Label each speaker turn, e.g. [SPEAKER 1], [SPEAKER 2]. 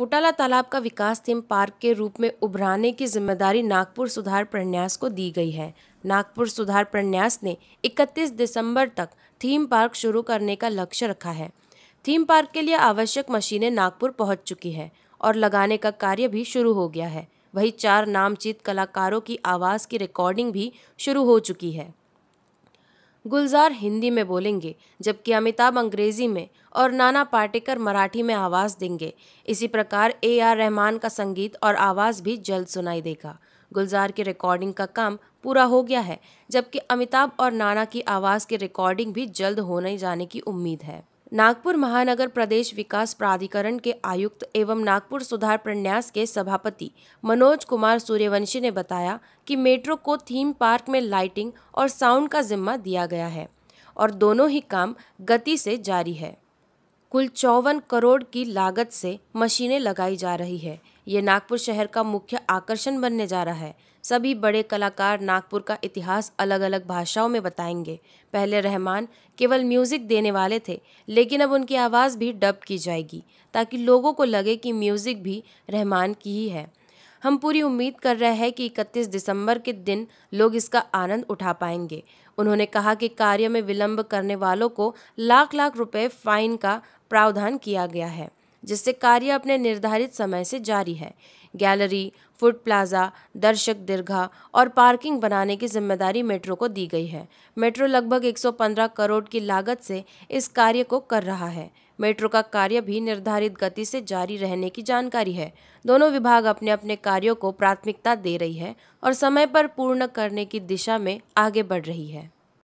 [SPEAKER 1] फुटाला तालाब का विकास theme park के रूप में उभराने की जिम्मेदारी नागपुर सुधार प्रन्यास को दी गई है नागपुर सुधार प्रन्यास ने 31 दिसंबर तक थीम पार्क शुरू करने का लक्ष्य रखा है थीम पार्क के लिए आवश्यक मशीनें नागपुर पहुंच चुकी हैं और लगाने का कार्य भी शुरू हो गया है वही चार नामचित कलाकारों की आवाज़ की रिकॉर्डिंग भी शुरू हो चुकी है गुलजार हिंदी में बोलेंगे जबकि अमिताभ अंग्रेजी में और नाना पाटेकर मराठी में आवाज़ देंगे इसी प्रकार ए आर रहमान का संगीत और आवाज़ भी जल्द सुनाई देगा गुलजार की रिकॉर्डिंग का काम पूरा हो गया है जबकि अमिताभ और नाना की आवाज़ की रिकॉर्डिंग भी जल्द होने जाने की उम्मीद है नागपुर महानगर प्रदेश विकास प्राधिकरण के आयुक्त एवं नागपुर सुधार प्रन्यास के सभापति मनोज कुमार सूर्यवंशी ने बताया कि मेट्रो को थीम पार्क में लाइटिंग और साउंड का जिम्मा दिया गया है और दोनों ही काम गति से जारी है कुल चौवन करोड़ की लागत से मशीनें लगाई जा रही है ये नागपुर शहर का मुख्य आकर्षण बनने जा रहा है सभी बड़े कलाकार नागपुर का इतिहास अलग अलग भाषाओं में बताएंगे पहले रहमान केवल म्यूज़िक देने वाले थे लेकिन अब उनकी आवाज़ भी डब की जाएगी ताकि लोगों को लगे कि म्यूज़िक भी रहमान की ही है हम पूरी उम्मीद कर रहे हैं कि 31 दिसंबर के दिन लोग इसका आनंद उठा पाएंगे उन्होंने कहा कि कार्य में विलंब करने वालों को लाख लाख रुपए फाइन का प्रावधान किया गया है जिससे कार्य अपने निर्धारित समय से जारी है गैलरी फूड प्लाजा दर्शक दीर्घा और पार्किंग बनाने की जिम्मेदारी मेट्रो को दी गई है मेट्रो लगभग 115 करोड़ की लागत से इस कार्य को कर रहा है मेट्रो का कार्य भी निर्धारित गति से जारी रहने की जानकारी है दोनों विभाग अपने अपने कार्यों को प्राथमिकता दे रही है और समय पर पूर्ण करने की दिशा में आगे बढ़ रही है